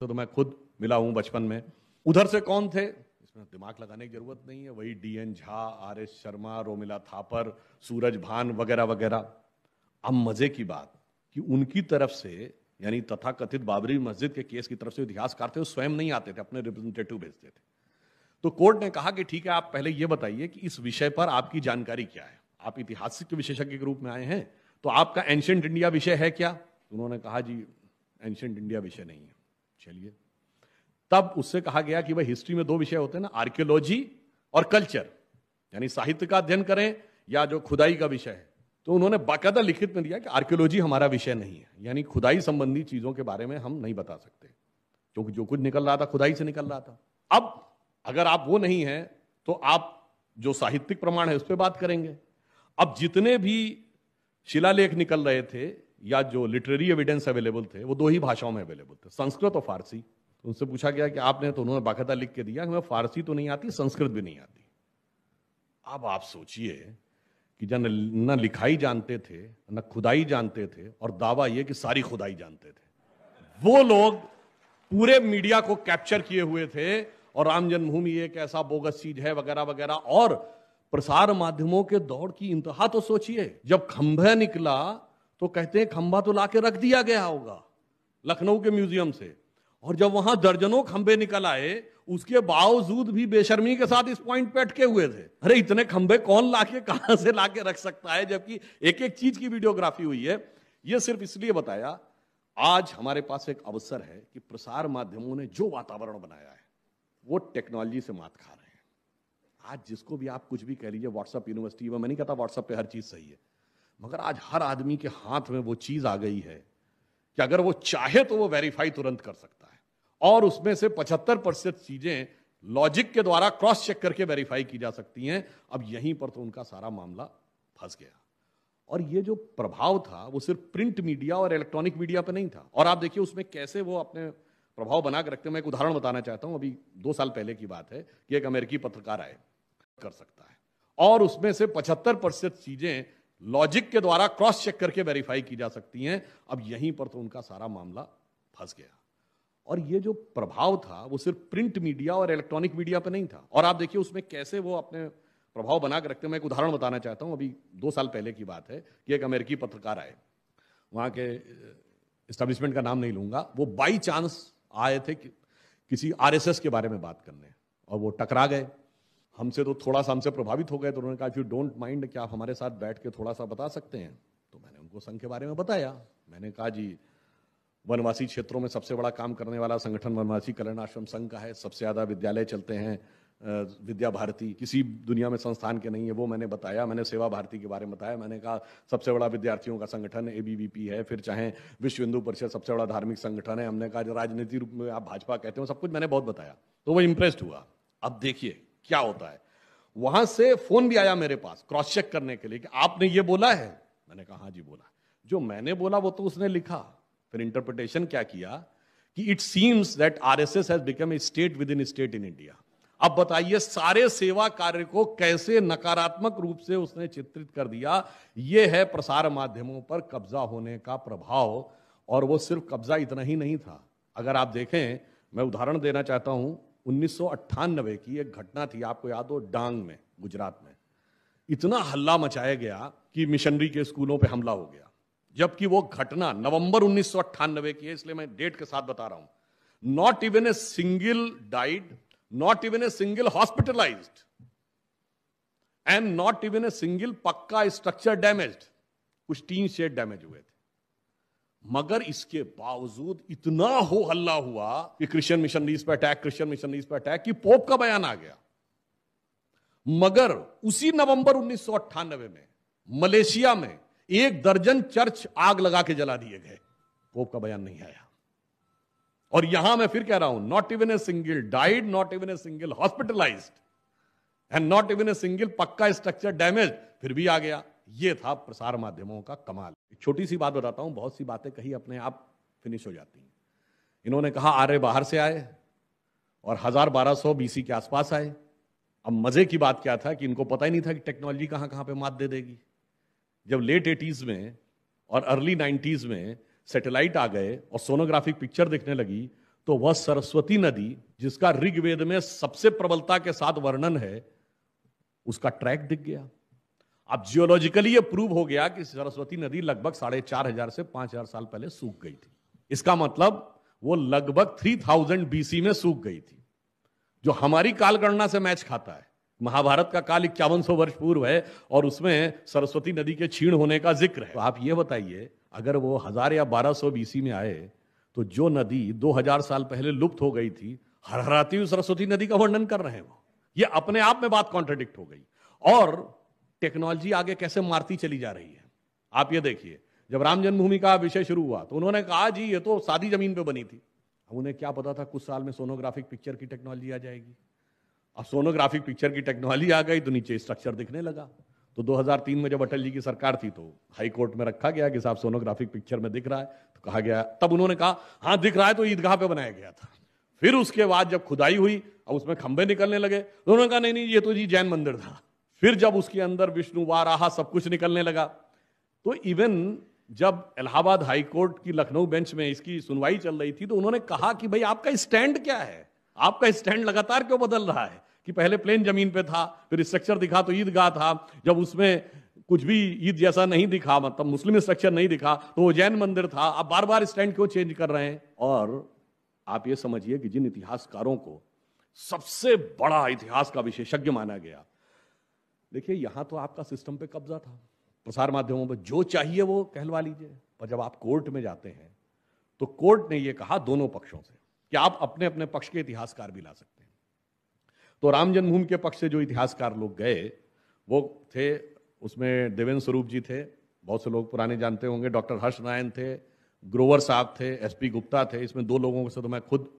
तो, तो मैं खुद मिला हूं बचपन में उधर से कौन थे इसमें दिमाग लगाने की जरूरत नहीं है वही D N Jha R S Sharma Romila Thapar Suraj Bhan वगैरह वगैरह अब मजे की बात कि उनकी तरफ से यानी तथा कथित बाबरी मस्जिद के केस की तरफ से इतिहासकार थे वो स्वयं नहीं आते थे अपने रिप्रेजेंटेटिव भेजते थे तो कोर्ट ने कहा कि ठीक है आप पहले यह बताइए कि इस विषय पर आपकी जानकारी क्या है आप इतिहासिक विशेषज्ञ के रूप में आए हैं तो आपका एंशंट इंडिया विषय है क्या उन्होंने कहा जी एंशंट इंडिया विषय नहीं है चलिए तब उससे कहा गया कि भाई हिस्ट्री में दो विषय होते हैं ना आर्कियोलॉजी और कल्चर यानी साहित्य का अध्ययन करें या जो खुदाई का विषय है तो उन्होंने बाकायदा लिखित में दिया कि आर्कियोलॉजी हमारा विषय नहीं है यानी खुदाई संबंधी चीजों के बारे में हम नहीं बता सकते क्योंकि जो कुछ निकल रहा था खुदाई से निकल रहा था अब अगर आप वो नहीं है तो आप जो साहित्यिक प्रमाण है उस पर बात करेंगे अब जितने भी शिलालेख निकल रहे थे या जो लिटरेरी एविडेंस अवेलेबल थे वो दो ही भाषाओं में अवेलेबल थे संस्कृत और फारसी तो उनसे पूछा गया कि आपने तो उन्होंने बाकायदा लिख के दिया हमें फारसी तो नहीं आती संस्कृत भी नहीं आती अब आप सोचिए कि जन न लिखाई जानते थे न खुदाई जानते थे और दावा ये कि सारी खुदाई जानते थे वो लोग पूरे मीडिया को कैप्चर किए हुए थे और राम जन्मभूमि एक ऐसा बोगस चीज है वगैरह वगैरह और प्रसार माध्यमों के दौड़ की इंतहा तो सोचिए जब खंभे निकला तो कहते हैं खंबा तो लाके रख दिया गया होगा लखनऊ के म्यूजियम से और जब वहां दर्जनों खंबे निकल आए उसके बावजूद भी बेशर्मी के साथ इस पॉइंट पे अटके हुए थे अरे इतने खंबे कौन लाके कहां से लाके रख सकता है जबकि एक एक चीज की वीडियोग्राफी हुई है ये सिर्फ इसलिए बताया आज हमारे पास एक अवसर है कि प्रसार माध्यमों ने जो वातावरण बनाया है वो टेक्नोलॉजी से मात खा रहे हैं आज जिसको भी आप कुछ भी कह लीजिए व्हाट्सएप यूनिवर्सिटी में मैं नहीं कहता व्हाट्सएप पे हर चीज सही है मगर आज हर आदमी के हाथ में वो चीज़ आ गई है कि अगर वो चाहे तो वो वेरीफाई तुरंत कर सकता है और उसमें से पचहत्तर प्रतिशत चीज़ें लॉजिक के द्वारा क्रॉस चेक करके वेरीफाई की जा सकती हैं अब यहीं पर तो उनका सारा मामला फंस गया और ये जो प्रभाव था वो सिर्फ प्रिंट मीडिया और इलेक्ट्रॉनिक मीडिया पर नहीं था और आप देखिए उसमें कैसे वो अपने प्रभाव बना के रखते हैं मैं एक उदाहरण बताना चाहता हूँ अभी दो साल पहले की बात है कि एक अमेरिकी पत्रकार आए कर सकता है और उसमें से पचहत्तर प्रतिशत चीज़ें लॉजिक के द्वारा क्रॉस चेक करके वेरीफाई की जा सकती हैं अब यहीं पर तो उनका सारा मामला फंस गया और ये जो प्रभाव था वो सिर्फ प्रिंट मीडिया और इलेक्ट्रॉनिक मीडिया पर नहीं था और आप देखिए उसमें कैसे वो अपने प्रभाव बना के रखते हैं मैं एक उदाहरण बताना चाहता हूँ अभी दो साल पहले की बात है कि एक अमेरिकी पत्रकार आए वहाँ के इस्टेब्लिशमेंट का नाम नहीं लूँगा वो बाई चांस आए थे कि, किसी आर के बारे में बात करने और वो टकरा गए हमसे तो थोड़ा सा हमसे प्रभावित हो गए तो उन्होंने कहा यू डोंट माइंड क्या आप हमारे साथ बैठ के थोड़ा सा बता सकते हैं तो मैंने उनको संघ के बारे में बताया मैंने कहा जी वनवासी क्षेत्रों में सबसे बड़ा काम करने वाला संगठन वनवासी कल्याण आश्रम संघ का है सबसे ज़्यादा विद्यालय चलते हैं विद्या भारती किसी दुनिया में संस्थान के नहीं है वो मैंने बताया मैंने सेवा भारती के बारे में बताया मैंने कहा सबसे बड़ा विद्यार्थियों का संगठन ए है फिर चाहे विश्व हिंदू परिषद सबसे बड़ा धार्मिक संगठन है हमने कहा राजनीति रूप में आप भाजपा कहते हो सब कुछ मैंने बहुत बताया तो वो इम्प्रेस्ड हुआ अब देखिए क्या होता है वहां से फोन भी आया मेरे पास क्रॉस चेक करने के लिए कि आपने ये बोला है मैंने कहा हाँ जी बोला जो मैंने बोला वो तो उसने लिखा फिर इंटरप्रिटेशन क्या किया कि it seems that RSS has become a state within state in India अब बताइए सारे सेवा कार्य को कैसे नकारात्मक रूप से उसने चित्रित कर दिया यह है प्रसार माध्यमों पर कब्जा होने का प्रभाव और वो सिर्फ कब्जा इतना ही नहीं था अगर आप देखें मैं उदाहरण देना चाहता हूं उन्नीस की एक घटना थी आपको याद हो डांग में गुजरात में इतना हल्ला मचाया गया कि मिशनरी के स्कूलों पे हमला हो गया जबकि वो घटना नवंबर उन्नीस की है इसलिए मैं डेट के साथ बता रहा हूं not even a single died not even a single hospitalise and not even a single pucca structure damage कुछ तीन शेड डैमेज हुए थे मगर इसके बावजूद इतना हो हल्ला हुआ कि क्रिश्चियन मिशनरीज पर अटैक क्रिश्चियन मिशनरीज पर अटैक कि पोप का बयान आ गया मगर उसी नवंबर उन्नीस में मलेशिया में एक दर्जन चर्च आग लगा के जला दिए गए पोप का बयान नहीं आया और यहां मैं फिर कह रहा हूं not even a single died not even a single hospitalised and not even a single pucca structure damage फिर भी आ गया ये था प्रसार माध्यमों का कमाल एक छोटी सी बात बताता हूँ बहुत सी बातें कही अपने आप फिनिश हो जाती हैं इन्होंने कहा आर्य बाहर से आए और हजार बारह सौ बीसी के आसपास आए अब मजे की बात क्या था कि इनको पता ही नहीं था कि टेक्नोलॉजी कहाँ कहाँ पे मात दे देगी जब लेट एटीज में और अर्ली नाइन्टीज में सैटेलाइट आ गए और सोनोग्राफिक पिक्चर दिखने लगी तो वह सरस्वती नदी जिसका ऋग्वेद में सबसे प्रबलता के साथ वर्णन है उसका ट्रैक दिख गया अब जियोलॉजिकली ये प्रूव हो गया कि सरस्वती नदी लगभग साढ़े चार हजार से पांच हजार साल पहले सूख गई थी इसका मतलब वो लगभग थ्री थाउजेंड बीसी में सूख गई थी जो हमारी कालगणना से मैच खाता है महाभारत का काल इक्यावन सौ वर्ष पूर्व है और उसमें सरस्वती नदी के छीण होने का जिक्र है तो आप ये बताइए अगर वो हजार या बारह सौ बीसी में आए तो जो नदी दो हजार साल पहले लुप्त हो गई थी हरहराती हुई सरस्वती नदी का वर्णन कर रहे हैं वो ये अपने आप में बात कॉन्ट्रडिक्ट हो गई और टेक्नोलॉजी आगे कैसे मारती चली जा रही है आप ये देखिए जब राम जन्मभूमि का विषय शुरू हुआ तो उन्होंने कहा जी ये तो सादी जमीन पे बनी थी अब उन्हें क्या पता था कुछ साल में सोनोग्राफिक पिक्चर की टेक्नोलॉजी आ जाएगी अब सोनोग्राफिक पिक्चर की टेक्नोलॉजी आ गई तो नीचे स्ट्रक्चर दिखने लगा तो 2003 में जब अटल जी की सरकार थी तो हाई कोर्ट में रखा गया कि साहब सोनोग्राफिक पिक्चर में दिख रहा है तो कहा गया तब उन्होंने कहा हाँ दिख रहा है तो ईदगाह पे बनाया गया था फिर उसके बाद जब खुदाई हुई अब उसमें खंबे निकलने लगे तो उन्होंने कहा नहीं नहीं ये तो जी जैन मंदिर था फिर जब उसके अंदर विष्णु वाराहा सब कुछ निकलने लगा तो इवन जब इलाहाबाद हाईकोर्ट की लखनऊ बेंच में इसकी सुनवाई चल रही थी तो उन्होंने कहा कि भाई आपका स्टैंड क्या है आपका स्टैंड लगातार क्यों बदल रहा है कि पहले प्लेन जमीन पे था फिर स्ट्रक्चर दिखा तो ईदगाह था जब उसमें कुछ भी ईद जैसा नहीं दिखा मतलब मुस्लिम स्ट्रक्चर नहीं दिखा तो वो जैन मंदिर था आप बार बार स्टैंड क्यों चेंज कर रहे हैं और आप ये समझिए कि जिन इतिहासकारों को सबसे बड़ा इतिहास का विशेषज्ञ माना गया देखिए यहां तो आपका सिस्टम पे कब्जा था प्रसार माध्यमों पर जो चाहिए वो कहलवा लीजिए पर जब आप कोर्ट में जाते हैं तो कोर्ट ने ये कहा दोनों पक्षों से कि आप अपने अपने पक्ष के इतिहासकार भी ला सकते हैं तो राम जन्मभूमि के पक्ष से जो इतिहासकार लोग गए वो थे उसमें देवेंद्र स्वरूप जी थे बहुत से लोग पुराने जानते होंगे डॉक्टर हर्ष नारायण थे ग्रोवर साहब थे एसपी गुप्ता थे इसमें दो लोगों से तो मैं खुद